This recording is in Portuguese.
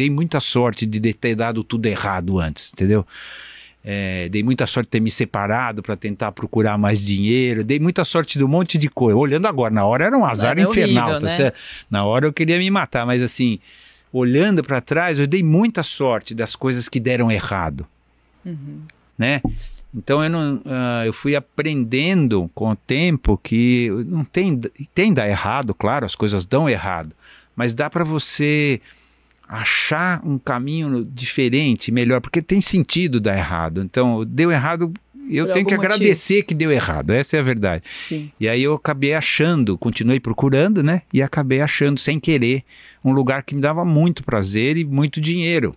dei muita sorte de ter dado tudo errado antes, entendeu? É, dei muita sorte de ter me separado para tentar procurar mais dinheiro. Dei muita sorte de um monte de coisa. Olhando agora, na hora era um azar era infernal. Horrível, tá né? Na hora eu queria me matar, mas assim, olhando para trás, eu dei muita sorte das coisas que deram errado. Uhum. Né? Então eu não, uh, eu fui aprendendo com o tempo que não tem, tem dar errado, claro, as coisas dão errado, mas dá para você achar um caminho diferente, melhor, porque tem sentido dar errado. Então, deu errado, eu Por tenho que agradecer motivo. que deu errado, essa é a verdade. Sim. E aí eu acabei achando, continuei procurando, né? E acabei achando, sem querer, um lugar que me dava muito prazer e muito dinheiro.